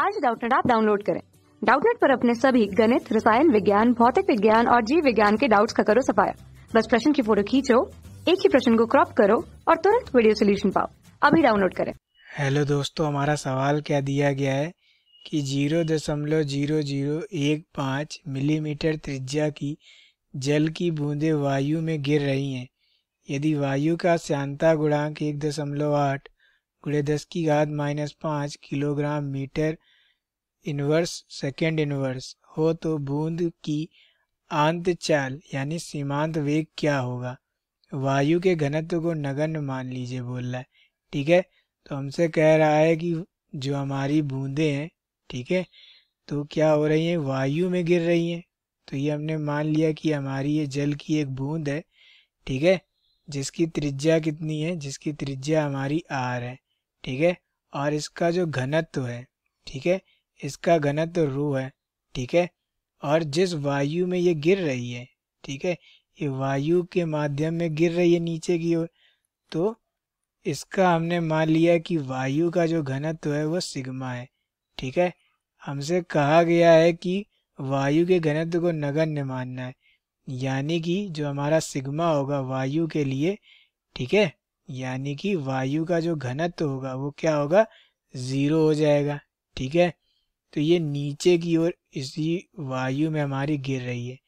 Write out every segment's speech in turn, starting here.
आज डाउटनेट आप डाउनलोड करें डाउटनेट पर अपने सभी गणित रसायन विज्ञान भौतिक विज्ञान और जीव विज्ञान के डाउट्स का करो सफाया बस प्रश्न की फोटो खींचो एक ही प्रश्न को क्रॉप करो और तुरंत वीडियो सोल्यूशन पाओ अभी डाउनलोड करें हेलो दोस्तों हमारा सवाल क्या दिया गया है कि जीरो दशमलव जीरो जीरो एक पाँच मिलीमीटर त्रिज्या की जल की बूंदें वायु में गिर रही हैं यदि वायु का श्यांता गुणांक एक दशमलव आठ गुड़े दस की घात माइनस पाँच kilogram metre inverse second inverse हो तो बूंद की आंत चाल यानी सीमांत वेग क्या होगा वायु के घनत्व को नगन मान लीजिए बोल रहा है ठीक है तो हमसे कह रहा है कि जो हमारी बूंदे हैं ठीक है तो क्या हो रही हैं वायु में गिर रही हैं तो ये हमने मान लिया कि हमारी ये जल की एक बूंद है ठीक है जिसकी त्रिज्या कितनी है जिसकी त्रिज्या हमारी आर है ठीक है और इसका जो घनत्व है ठीक है इसका घनत्व रू है ठीक है और जिस वायु में ये गिर रही है ठीक है ये वायु के माध्यम में गिर रही है नीचे की ओर तो इसका हमने मान लिया कि वायु का जो घनत्व है वो सिग्मा है ठीक है हमसे कहा गया है कि वायु के घनत्व को नगण्य मानना है यानी कि जो हमारा सिग्मा होगा वायु के लिए ठीक है यानी कि वायु का जो घनत्व होगा वो क्या होगा ज़ीरो हो जाएगा ठीक है तो ये नीचे की ओर इसी वायु में हमारी गिर रही है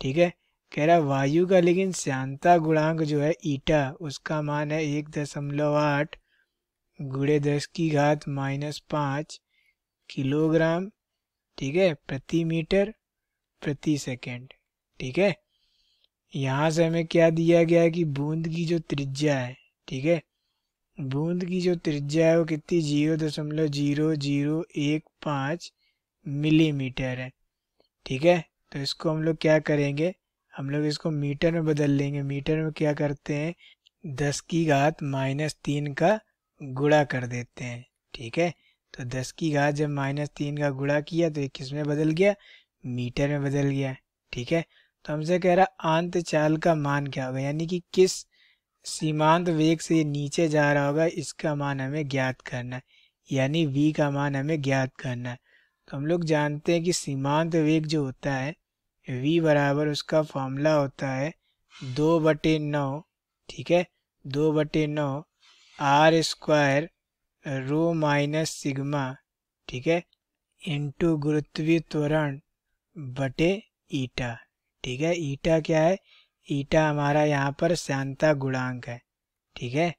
ठीक है कह रहा वायु का लेकिन श्यांता गुणांक जो है ईटा उसका मान है एक दशमलव आठ गुड़े दस की घात माइनस पाँच किलोग्राम ठीक है प्रति मीटर प्रति सेकंड ठीक है यहाँ से हमें क्या दिया गया है कि बूंद की जो त्रिज्या है ठीक है बूंद की जो त्रिज्या है वो कितनी जीरो दशमलव जीरो जीरो एक पाँच मिलीमीटर है ठीक है तो इसको हम लोग क्या करेंगे हम लोग इसको मीटर में बदल लेंगे मीटर में क्या करते हैं दस की घात माइनस तीन का गुड़ा कर देते हैं ठीक है तो दस की घात जब माइनस तीन का गुड़ा किया तो ये किस में बदल गया मीटर में बदल गया ठीक है तो हमसे कह रहा आंत चाल का मान क्या होगा यानी कि किस सीमांत वेग से नीचे जा रहा होगा इसका मान हमें ज्ञात करना है यानी v का मान हमें ज्ञात करना है तो हम लोग जानते हैं कि सीमांत वेग जो होता है v बराबर उसका फॉर्मूला होता है दो बटे नौ ठीक है दो बटे नौ are square rho minus sigma ठीक है इंटू गुरुत्वीय त्वरण बटे ईटा ठीक है ईटा क्या है ईटा हमारा यहाँ पर श्यांता गुणांक है ठीक है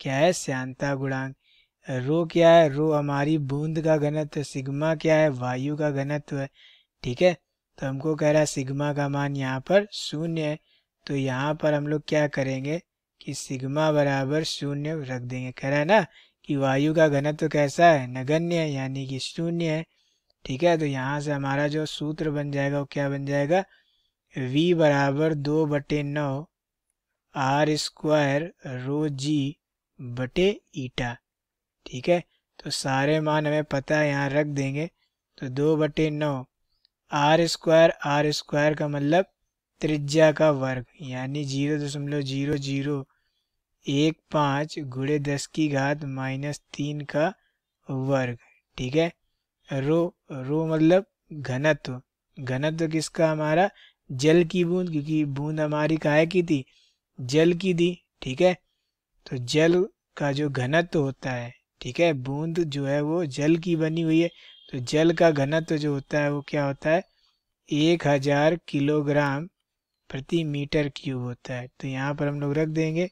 क्या है श्यांता गुणांक रो क्या है रो हमारी बूंद का घनत्व सिग्मा क्या है वायु का घनत्व है ठीक है तो हमको कह रहा है सिग्मा का मान यहाँ पर शून्य है तो यहाँ पर हम लोग क्या करेंगे कि सिग्मा बराबर शून्य रख देंगे कह रहा है ना कि वायु का घनत्व कैसा है नगण्य है यानी कि शून्य है ठीक है तो यहाँ से हमारा जो सूत्र बन जाएगा वो क्या बन जाएगा v बराबर दो बटे नौ आर स्क्वायर रो जी बटे ईटा ठीक है तो सारे मान हमें पता है यहाँ रख देंगे तो दो बटे नौ आर स्क्वायर आर स्क्वायर का मतलब त्रिज्या का वर्ग यानी जीरो दशमलव जीरो जीरो एक पाँच गुड़े दस की घात माइनस तीन का वर्ग ठीक है रो रो मतलब घनत्व घनत्व किसका हमारा जल की बूंद क्योंकि बूंद हमारी काय की थी जल की थी ठीक है तो जल का जो घनत्व होता है ठीक है बूंद जो है वो जल की बनी हुई है तो जल का घनत्व जो होता है वो क्या होता है एक हजार किलोग्राम प्रति मीटर क्यूब होता है तो यहाँ पर हम लोग रख देंगे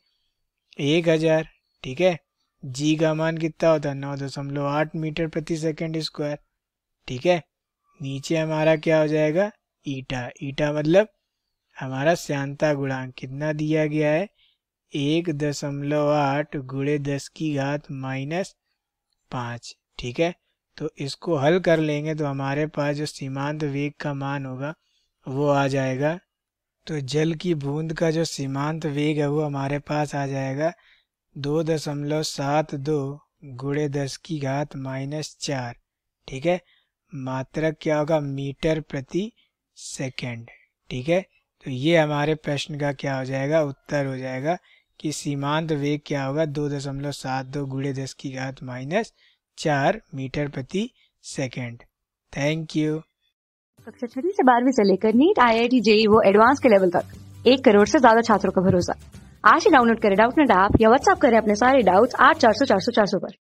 एक हजार ठीक है जी का मान कितना होता है नौ दशमलव आठ मीटर प्रति सेकंड स्क्वायर ठीक है नीचे हमारा क्या हो जाएगा ईटा ईटा मतलब हमारा श्यांता गुणांक कितना दिया गया है एक दशमलव आठ गुड़े दस की घात माइनस पाँच ठीक है तो इसको हल कर लेंगे तो हमारे पास जो सीमांत वेग का मान होगा वो आ जाएगा तो जल की बूंद का जो सीमांत वेग है वो हमारे पास आ जाएगा दो दशमलव सात दो गुड़े दस की घात माइनस चार ठीक है मात्रक क्या होगा मीटर प्रति सेकेंड ठीक है तो ये हमारे प्रश्न का क्या हो जाएगा उत्तर हो जाएगा कि सीमांत वेग क्या होगा दो दशमलव सात दो गुड़े दस की घात माइनस चार मीटर प्रति सेकेंड थैंक यू कक्षा छठी से बारहवीं से लेकर नीट आई आई टी जे वो एडवांस के लेवल तक एक करोड़ से ज्यादा छात्रों का भरोसा आज ही डाउनलोड करें डाउट नेट ऐप या व्हाट्सएप करें अपने सारे डाउट्स आठ चार सौ चार सौ चार सौ पर